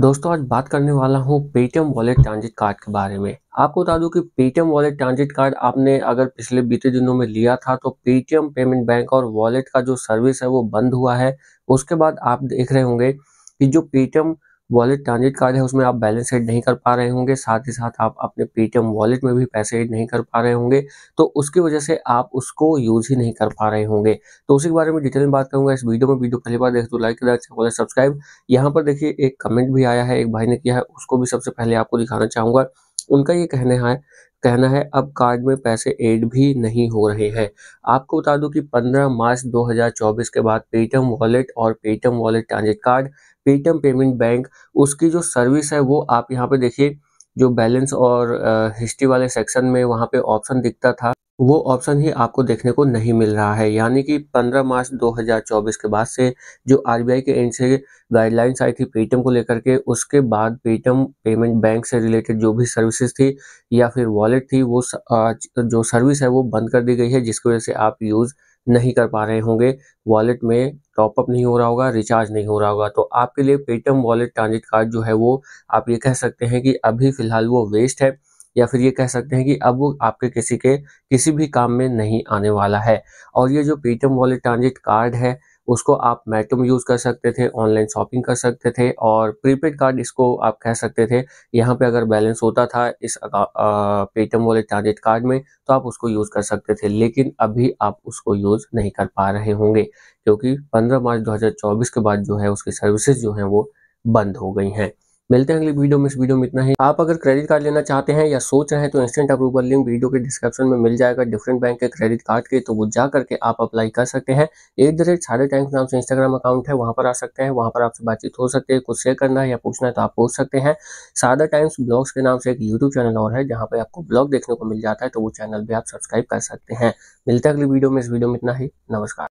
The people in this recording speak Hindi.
दोस्तों आज बात करने वाला हूँ पेटीएम वॉलेट ट्रांजिट कार्ड के बारे में आपको बता दूं कि पेटीएम वॉलेट ट्रांजिट कार्ड आपने अगर पिछले बीते दिनों में लिया था तो पेटीएम पेमेंट बैंक और वॉलेट का जो सर्विस है वो बंद हुआ है उसके बाद आप देख रहे होंगे कि जो पेटीएम वॉलेट ट्रांजिट कार्ड है उसमें आप बैलेंस एड नहीं कर पा रहे होंगे साथ ही साथ आप अपने पेटीएम वॉलेट में भी पैसे एड नहीं कर पा रहे होंगे तो उसकी वजह से आप उसको यूज ही नहीं कर पा रहे होंगे तो उसी के बारे में डिटेल में बात करूंगा इस वीडियो में वीडियो पहली बार देख तो लाइक करें अच्छा सब्सक्राइब यहाँ पर देखिए एक कमेंट भी आया है एक भाई ने किया है उसको भी सबसे पहले आपको दिखाना चाहूंगा उनका ये कहना है कहना है अब कार्ड में पैसे ऐड भी नहीं हो रहे हैं आपको बता दूं कि 15 मार्च 2024 के बाद पेटीएम वॉलेट और Paytm wallet transit card Paytm payment bank उसकी जो सर्विस है वो आप यहाँ पे देखिए जो बैलेंस और हिस्ट्री वाले सेक्शन में वहाँ पे ऑप्शन दिखता था वो ऑप्शन ही आपको देखने को नहीं मिल रहा है यानी कि 15 मार्च 2024 के बाद से जो आरबीआई के एंड से गाइडलाइंस आई थी पेटीएम को लेकर के उसके बाद पेटीएम पेमेंट बैंक से रिलेटेड जो भी सर्विसेज थी या फिर वॉलेट थी वो जो सर्विस है वो बंद कर दी गई है जिसकी वजह से आप यूज़ नहीं कर पा रहे होंगे वॉलेट में टॉपअप नहीं हो रहा होगा रिचार्ज नहीं हो रहा होगा तो आपके लिए पेटीएम वॉलेट ट्रांजिट कार्ड जो है वो आप ये कह सकते हैं कि अभी फ़िलहाल वो वेस्ट है या फिर ये कह सकते हैं कि अब वो आपके किसी के किसी भी काम में नहीं आने वाला है और ये जो पेटीएम वॉलेट ट्रांजिट कार्ड है उसको आप मेट्रो में यूज़ कर सकते थे ऑनलाइन शॉपिंग कर सकते थे और प्रीपेड कार्ड इसको आप कह सकते थे यहाँ पे अगर बैलेंस होता था इस पेटीएम वाले ट्रांजिट कार्ड में तो आप उसको यूज़ कर सकते थे लेकिन अभी आप उसको यूज़ नहीं कर पा रहे होंगे क्योंकि पंद्रह मार्च दो के बाद जो है उसकी सर्विसेज जो हैं वो बंद हो गई हैं मिलते हैं अगली वीडियो में इस वीडियो में इतना ही आप अगर क्रेडिट कार्ड लेना चाहते हैं या सोच रहे हैं तो इंस्टेंट अप्रूवल लिंक वीडियो के डिस्क्रिप्शन में मिल जाएगा डिफरेंट बैंक के क्रेडिट कार्ड के तो वो जा करके आप अप्लाई कर सकते हैं एट द रेट सारे टाइम्स नाम से इंस्टाग्राम अकाउंट है वहाँ पर आ सकते हैं वहाँ पर आपसे बातचीत हो सकती है कुछ शेयर करना है या पूछना है तो आप पूछ सकते हैं सादा टाइम्स ब्लॉग्स के नाम से एक यूट्यूब चैनल और है जहाँ पर आपको ब्लॉग देखने को मिल जाता है तो वो चैनल भी आप सब्सक्राइब कर सकते हैं मिलते हैं अगली वीडियो में इस वीडियो में इतना ही नमस्कार